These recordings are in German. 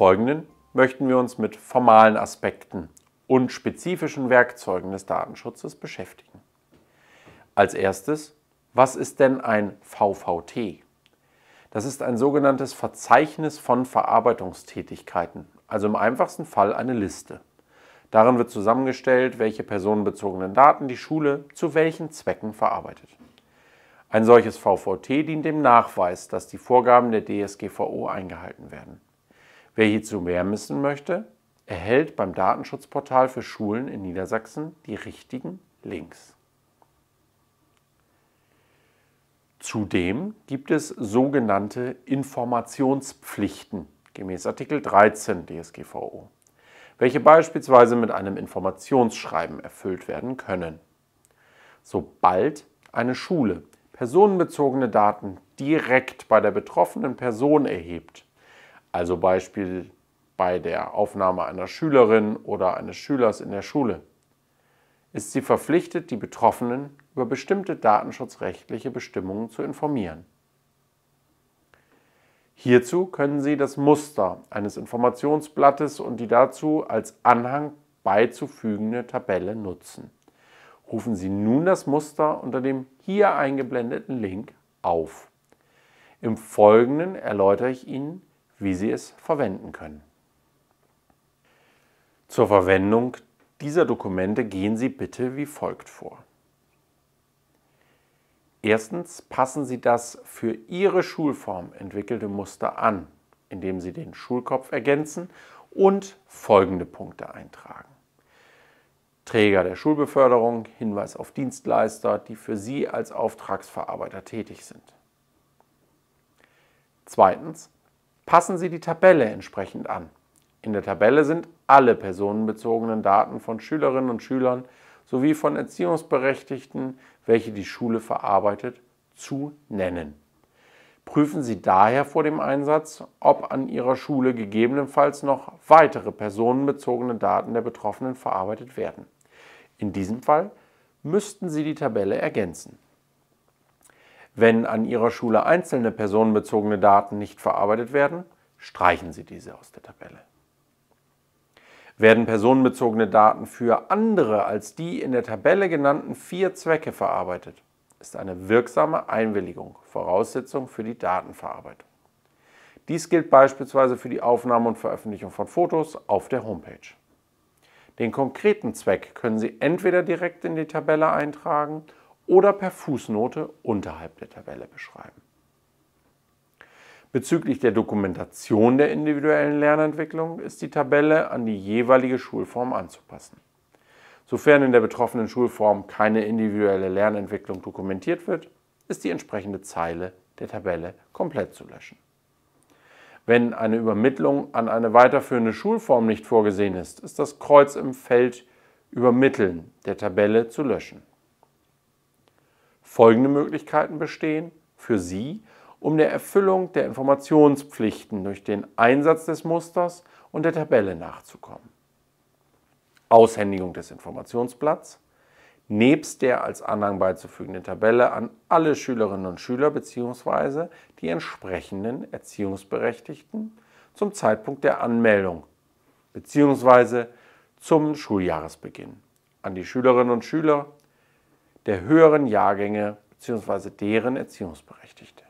Folgenden möchten wir uns mit formalen Aspekten und spezifischen Werkzeugen des Datenschutzes beschäftigen. Als erstes, was ist denn ein VVT? Das ist ein sogenanntes Verzeichnis von Verarbeitungstätigkeiten, also im einfachsten Fall eine Liste. Darin wird zusammengestellt, welche personenbezogenen Daten die Schule zu welchen Zwecken verarbeitet. Ein solches VVT dient dem Nachweis, dass die Vorgaben der DSGVO eingehalten werden. Wer hierzu mehr wissen möchte, erhält beim Datenschutzportal für Schulen in Niedersachsen die richtigen Links. Zudem gibt es sogenannte Informationspflichten gemäß Artikel 13 DSGVO, welche beispielsweise mit einem Informationsschreiben erfüllt werden können. Sobald eine Schule personenbezogene Daten direkt bei der betroffenen Person erhebt, also Beispiel bei der Aufnahme einer Schülerin oder eines Schülers in der Schule ist sie verpflichtet, die Betroffenen über bestimmte datenschutzrechtliche Bestimmungen zu informieren. Hierzu können Sie das Muster eines Informationsblattes und die dazu als Anhang beizufügende Tabelle nutzen. Rufen Sie nun das Muster unter dem hier eingeblendeten Link auf. Im Folgenden erläutere ich Ihnen, wie Sie es verwenden können. Zur Verwendung dieser Dokumente gehen Sie bitte wie folgt vor. Erstens passen Sie das für Ihre Schulform entwickelte Muster an, indem Sie den Schulkopf ergänzen und folgende Punkte eintragen. Träger der Schulbeförderung, Hinweis auf Dienstleister, die für Sie als Auftragsverarbeiter tätig sind. Zweitens passen Sie die Tabelle entsprechend an. In der Tabelle sind alle personenbezogenen Daten von Schülerinnen und Schülern sowie von Erziehungsberechtigten, welche die Schule verarbeitet, zu nennen. Prüfen Sie daher vor dem Einsatz, ob an Ihrer Schule gegebenenfalls noch weitere personenbezogene Daten der Betroffenen verarbeitet werden. In diesem Fall müssten Sie die Tabelle ergänzen. Wenn an Ihrer Schule einzelne personenbezogene Daten nicht verarbeitet werden, streichen Sie diese aus der Tabelle. Werden personenbezogene Daten für andere als die in der Tabelle genannten vier Zwecke verarbeitet, ist eine wirksame Einwilligung Voraussetzung für die Datenverarbeitung. Dies gilt beispielsweise für die Aufnahme und Veröffentlichung von Fotos auf der Homepage. Den konkreten Zweck können Sie entweder direkt in die Tabelle eintragen oder per Fußnote unterhalb der Tabelle beschreiben. Bezüglich der Dokumentation der individuellen Lernentwicklung ist die Tabelle an die jeweilige Schulform anzupassen. Sofern in der betroffenen Schulform keine individuelle Lernentwicklung dokumentiert wird, ist die entsprechende Zeile der Tabelle komplett zu löschen. Wenn eine Übermittlung an eine weiterführende Schulform nicht vorgesehen ist, ist das Kreuz im Feld Übermitteln der Tabelle zu löschen folgende Möglichkeiten bestehen für Sie, um der Erfüllung der Informationspflichten durch den Einsatz des Musters und der Tabelle nachzukommen. Aushändigung des Informationsblatts nebst der als Anhang beizufügenden Tabelle an alle Schülerinnen und Schüler bzw. die entsprechenden Erziehungsberechtigten zum Zeitpunkt der Anmeldung bzw. zum Schuljahresbeginn an die Schülerinnen und Schüler der höheren Jahrgänge bzw. deren Erziehungsberechtigte.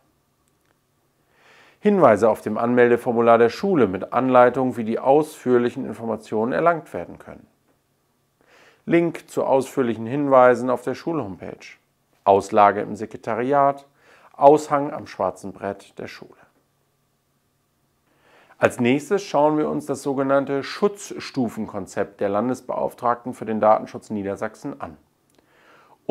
Hinweise auf dem Anmeldeformular der Schule mit Anleitung, wie die ausführlichen Informationen erlangt werden können. Link zu ausführlichen Hinweisen auf der Schulhomepage. Auslage im Sekretariat. Aushang am schwarzen Brett der Schule. Als nächstes schauen wir uns das sogenannte Schutzstufenkonzept der Landesbeauftragten für den Datenschutz Niedersachsen an.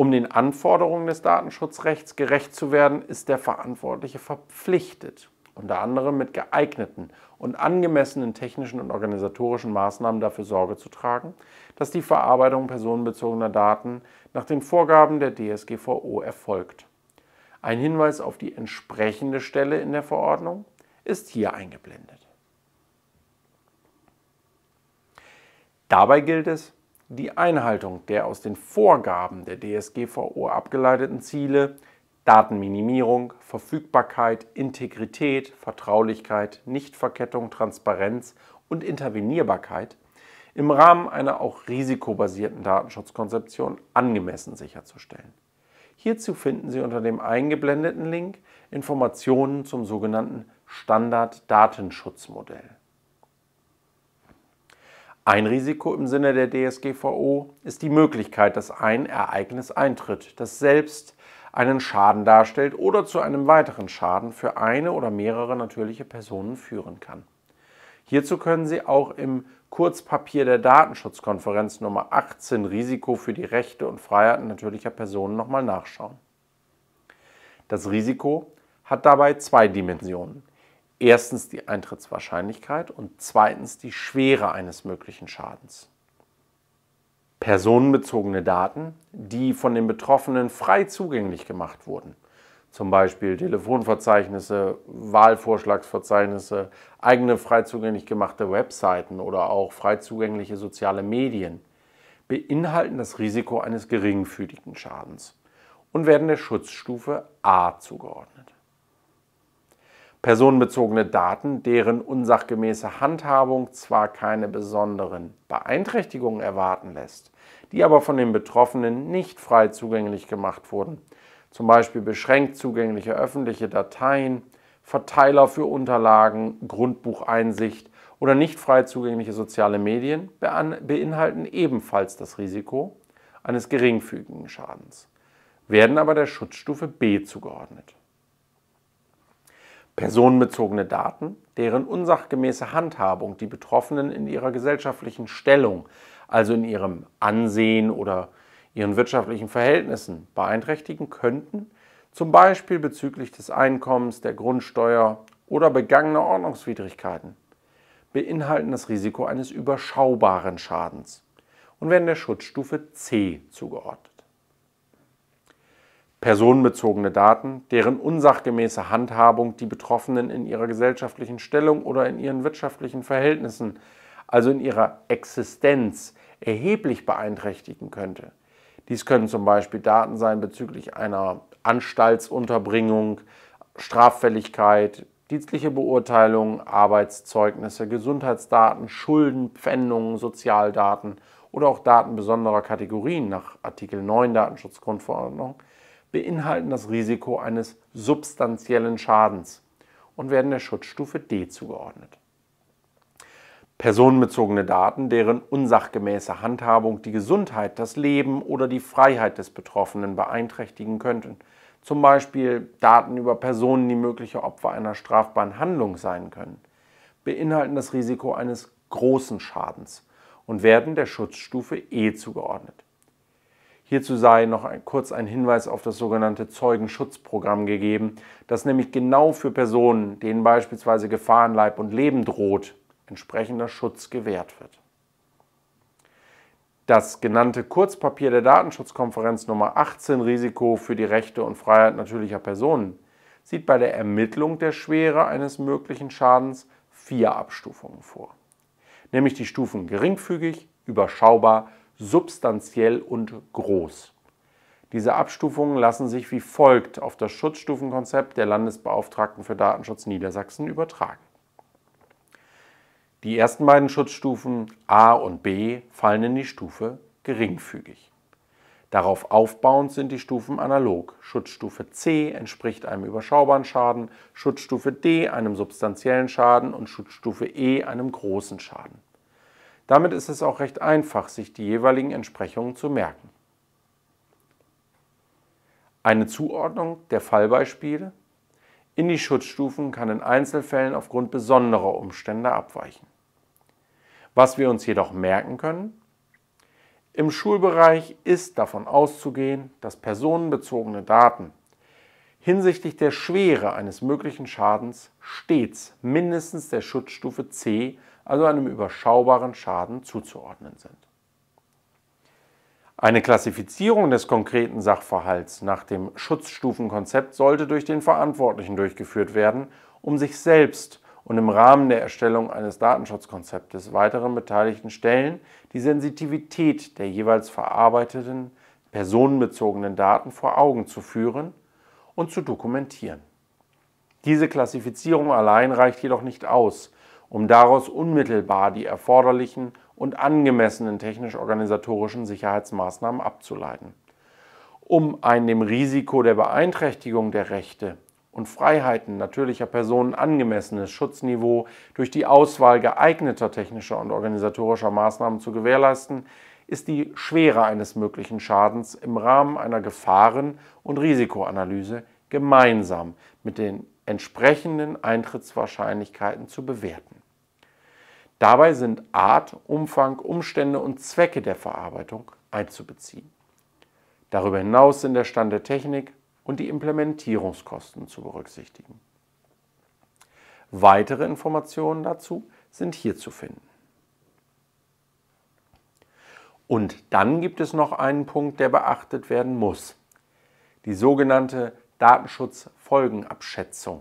Um den Anforderungen des Datenschutzrechts gerecht zu werden, ist der Verantwortliche verpflichtet, unter anderem mit geeigneten und angemessenen technischen und organisatorischen Maßnahmen dafür Sorge zu tragen, dass die Verarbeitung personenbezogener Daten nach den Vorgaben der DSGVO erfolgt. Ein Hinweis auf die entsprechende Stelle in der Verordnung ist hier eingeblendet. Dabei gilt es, die Einhaltung der aus den Vorgaben der DSGVO abgeleiteten Ziele Datenminimierung, Verfügbarkeit, Integrität, Vertraulichkeit, Nichtverkettung, Transparenz und Intervenierbarkeit im Rahmen einer auch risikobasierten Datenschutzkonzeption angemessen sicherzustellen. Hierzu finden Sie unter dem eingeblendeten Link Informationen zum sogenannten Standard-Datenschutzmodell. Ein Risiko im Sinne der DSGVO ist die Möglichkeit, dass ein Ereignis eintritt, das selbst einen Schaden darstellt oder zu einem weiteren Schaden für eine oder mehrere natürliche Personen führen kann. Hierzu können Sie auch im Kurzpapier der Datenschutzkonferenz Nummer 18 Risiko für die Rechte und Freiheiten natürlicher Personen nochmal nachschauen. Das Risiko hat dabei zwei Dimensionen erstens die Eintrittswahrscheinlichkeit und zweitens die Schwere eines möglichen Schadens. Personenbezogene Daten, die von den Betroffenen frei zugänglich gemacht wurden, zum Beispiel Telefonverzeichnisse, Wahlvorschlagsverzeichnisse, eigene frei zugänglich gemachte Webseiten oder auch frei zugängliche soziale Medien, beinhalten das Risiko eines geringfügigen Schadens und werden der Schutzstufe A zugeordnet personenbezogene Daten, deren unsachgemäße Handhabung zwar keine besonderen Beeinträchtigungen erwarten lässt, die aber von den Betroffenen nicht frei zugänglich gemacht wurden, zum Beispiel beschränkt zugängliche öffentliche Dateien, Verteiler für Unterlagen, Grundbucheinsicht oder nicht frei zugängliche soziale Medien beinhalten ebenfalls das Risiko eines geringfügigen Schadens, werden aber der Schutzstufe B zugeordnet. Personenbezogene Daten, deren unsachgemäße Handhabung die Betroffenen in ihrer gesellschaftlichen Stellung, also in ihrem Ansehen oder ihren wirtschaftlichen Verhältnissen beeinträchtigen könnten, zum Beispiel bezüglich des Einkommens, der Grundsteuer oder begangener Ordnungswidrigkeiten, beinhalten das Risiko eines überschaubaren Schadens und werden der Schutzstufe C zugeordnet personenbezogene Daten, deren unsachgemäße Handhabung die Betroffenen in ihrer gesellschaftlichen Stellung oder in ihren wirtschaftlichen Verhältnissen, also in ihrer Existenz, erheblich beeinträchtigen könnte. Dies können zum Beispiel Daten sein bezüglich einer Anstaltsunterbringung, Straffälligkeit, dienstliche Beurteilung, Arbeitszeugnisse, Gesundheitsdaten, Schulden, Pfändungen, Sozialdaten oder auch Daten besonderer Kategorien nach Artikel 9 Datenschutzgrundverordnung beinhalten das Risiko eines substanziellen Schadens und werden der Schutzstufe D zugeordnet. Personenbezogene Daten, deren unsachgemäße Handhabung die Gesundheit, das Leben oder die Freiheit des Betroffenen beeinträchtigen könnten, zum Beispiel Daten über Personen, die mögliche Opfer einer strafbaren Handlung sein können, beinhalten das Risiko eines großen Schadens und werden der Schutzstufe E zugeordnet. Hierzu sei noch ein, kurz ein Hinweis auf das sogenannte Zeugenschutzprogramm gegeben, das nämlich genau für Personen, denen beispielsweise Gefahrenleib und Leben droht, entsprechender Schutz gewährt wird. Das genannte Kurzpapier der Datenschutzkonferenz Nummer 18 Risiko für die Rechte und Freiheit natürlicher Personen sieht bei der Ermittlung der Schwere eines möglichen Schadens vier Abstufungen vor, nämlich die Stufen geringfügig, überschaubar, substanziell und groß. Diese Abstufungen lassen sich wie folgt auf das Schutzstufenkonzept der Landesbeauftragten für Datenschutz Niedersachsen übertragen. Die ersten beiden Schutzstufen A und B fallen in die Stufe geringfügig. Darauf aufbauend sind die Stufen analog. Schutzstufe C entspricht einem überschaubaren Schaden, Schutzstufe D einem substanziellen Schaden und Schutzstufe E einem großen Schaden. Damit ist es auch recht einfach, sich die jeweiligen Entsprechungen zu merken. Eine Zuordnung der Fallbeispiele in die Schutzstufen kann in Einzelfällen aufgrund besonderer Umstände abweichen. Was wir uns jedoch merken können, im Schulbereich ist davon auszugehen, dass personenbezogene Daten hinsichtlich der Schwere eines möglichen Schadens stets mindestens der Schutzstufe C also einem überschaubaren Schaden zuzuordnen sind. Eine Klassifizierung des konkreten Sachverhalts nach dem Schutzstufenkonzept sollte durch den Verantwortlichen durchgeführt werden, um sich selbst und im Rahmen der Erstellung eines Datenschutzkonzeptes weiteren beteiligten Stellen die Sensitivität der jeweils verarbeiteten personenbezogenen Daten vor Augen zu führen und zu dokumentieren. Diese Klassifizierung allein reicht jedoch nicht aus, um daraus unmittelbar die erforderlichen und angemessenen technisch-organisatorischen Sicherheitsmaßnahmen abzuleiten. Um ein dem Risiko der Beeinträchtigung der Rechte und Freiheiten natürlicher Personen angemessenes Schutzniveau durch die Auswahl geeigneter technischer und organisatorischer Maßnahmen zu gewährleisten, ist die Schwere eines möglichen Schadens im Rahmen einer Gefahren- und Risikoanalyse gemeinsam mit den entsprechenden Eintrittswahrscheinlichkeiten zu bewerten. Dabei sind Art, Umfang, Umstände und Zwecke der Verarbeitung einzubeziehen. Darüber hinaus sind der Stand der Technik und die Implementierungskosten zu berücksichtigen. Weitere Informationen dazu sind hier zu finden. Und dann gibt es noch einen Punkt, der beachtet werden muss. Die sogenannte Datenschutzfolgenabschätzung.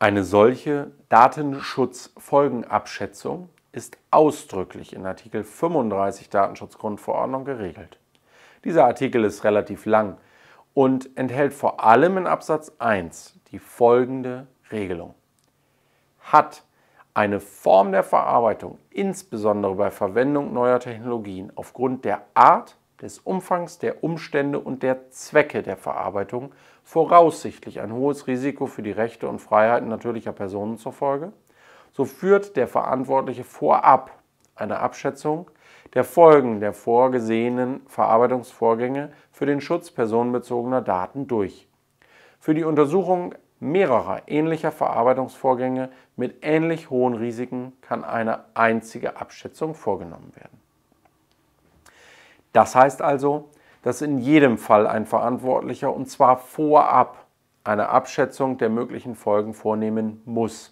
Eine solche Datenschutzfolgenabschätzung ist ausdrücklich in Artikel 35 Datenschutzgrundverordnung geregelt. Dieser Artikel ist relativ lang und enthält vor allem in Absatz 1 die folgende Regelung. Hat eine Form der Verarbeitung, insbesondere bei Verwendung neuer Technologien, aufgrund der Art des Umfangs, der Umstände und der Zwecke der Verarbeitung voraussichtlich ein hohes Risiko für die Rechte und Freiheiten natürlicher Personen zur Folge, so führt der Verantwortliche vorab eine Abschätzung der Folgen der vorgesehenen Verarbeitungsvorgänge für den Schutz personenbezogener Daten durch. Für die Untersuchung mehrerer ähnlicher Verarbeitungsvorgänge mit ähnlich hohen Risiken kann eine einzige Abschätzung vorgenommen werden. Das heißt also, dass in jedem Fall ein Verantwortlicher und zwar vorab eine Abschätzung der möglichen Folgen vornehmen muss.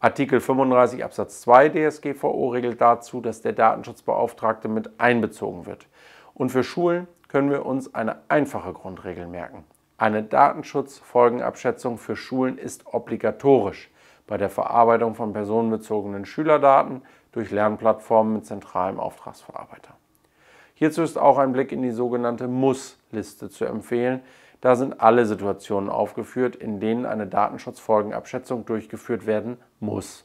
Artikel 35 Absatz 2 DSGVO regelt dazu, dass der Datenschutzbeauftragte mit einbezogen wird. Und für Schulen können wir uns eine einfache Grundregel merken. Eine Datenschutzfolgenabschätzung für Schulen ist obligatorisch bei der Verarbeitung von personenbezogenen Schülerdaten durch Lernplattformen mit zentralem Auftragsverarbeiter. Hierzu ist auch ein Blick in die sogenannte Muss-Liste zu empfehlen. Da sind alle Situationen aufgeführt, in denen eine Datenschutzfolgenabschätzung durchgeführt werden muss.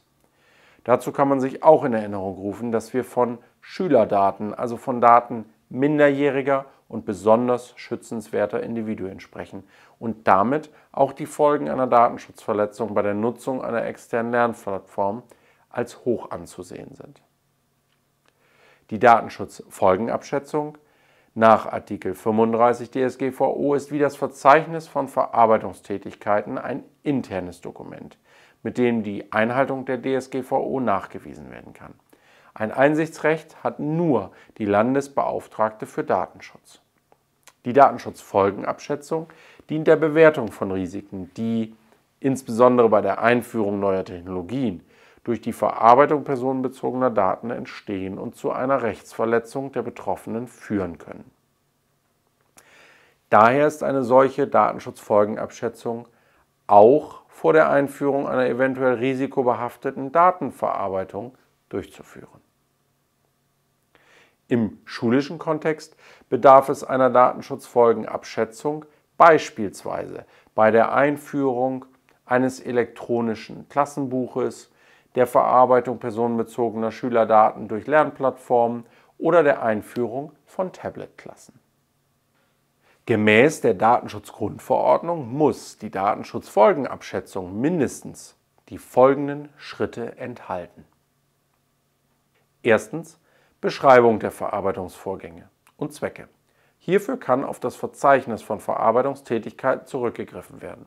Dazu kann man sich auch in Erinnerung rufen, dass wir von Schülerdaten, also von Daten minderjähriger und besonders schützenswerter Individuen sprechen und damit auch die Folgen einer Datenschutzverletzung bei der Nutzung einer externen Lernplattform als hoch anzusehen sind. Die Datenschutzfolgenabschätzung nach Artikel 35 DSGVO ist wie das Verzeichnis von Verarbeitungstätigkeiten ein internes Dokument, mit dem die Einhaltung der DSGVO nachgewiesen werden kann. Ein Einsichtsrecht hat nur die Landesbeauftragte für Datenschutz. Die Datenschutzfolgenabschätzung dient der Bewertung von Risiken, die insbesondere bei der Einführung neuer Technologien durch die Verarbeitung personenbezogener Daten entstehen und zu einer Rechtsverletzung der Betroffenen führen können. Daher ist eine solche Datenschutzfolgenabschätzung auch vor der Einführung einer eventuell risikobehafteten Datenverarbeitung durchzuführen. Im schulischen Kontext bedarf es einer Datenschutzfolgenabschätzung beispielsweise bei der Einführung eines elektronischen Klassenbuches der Verarbeitung personenbezogener Schülerdaten durch Lernplattformen oder der Einführung von Tablet-Klassen. Gemäß der Datenschutzgrundverordnung muss die Datenschutzfolgenabschätzung mindestens die folgenden Schritte enthalten. Erstens Beschreibung der Verarbeitungsvorgänge und Zwecke. Hierfür kann auf das Verzeichnis von Verarbeitungstätigkeiten zurückgegriffen werden.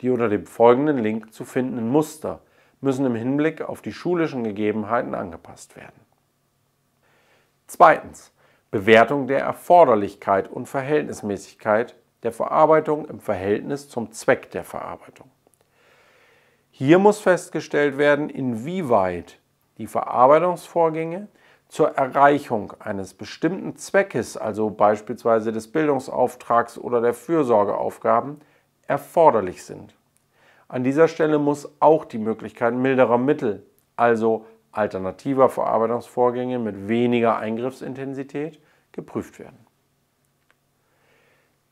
Die unter dem folgenden Link zu findenden Muster müssen im Hinblick auf die schulischen Gegebenheiten angepasst werden. Zweitens. Bewertung der Erforderlichkeit und Verhältnismäßigkeit der Verarbeitung im Verhältnis zum Zweck der Verarbeitung. Hier muss festgestellt werden, inwieweit die Verarbeitungsvorgänge zur Erreichung eines bestimmten Zweckes, also beispielsweise des Bildungsauftrags oder der Fürsorgeaufgaben, erforderlich sind. An dieser Stelle muss auch die Möglichkeit milderer Mittel, also alternativer Verarbeitungsvorgänge mit weniger Eingriffsintensität, geprüft werden.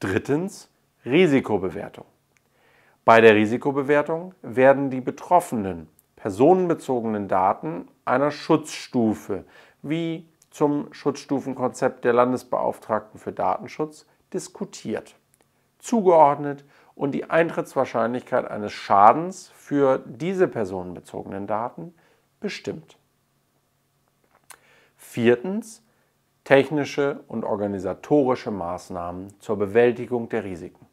Drittens Risikobewertung. Bei der Risikobewertung werden die betroffenen personenbezogenen Daten einer Schutzstufe wie zum Schutzstufenkonzept der Landesbeauftragten für Datenschutz diskutiert, zugeordnet und die Eintrittswahrscheinlichkeit eines Schadens für diese personenbezogenen Daten bestimmt. Viertens, technische und organisatorische Maßnahmen zur Bewältigung der Risiken.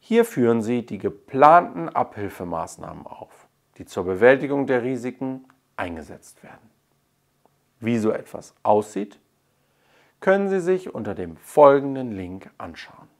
Hier führen Sie die geplanten Abhilfemaßnahmen auf, die zur Bewältigung der Risiken eingesetzt werden. Wie so etwas aussieht, können Sie sich unter dem folgenden Link anschauen.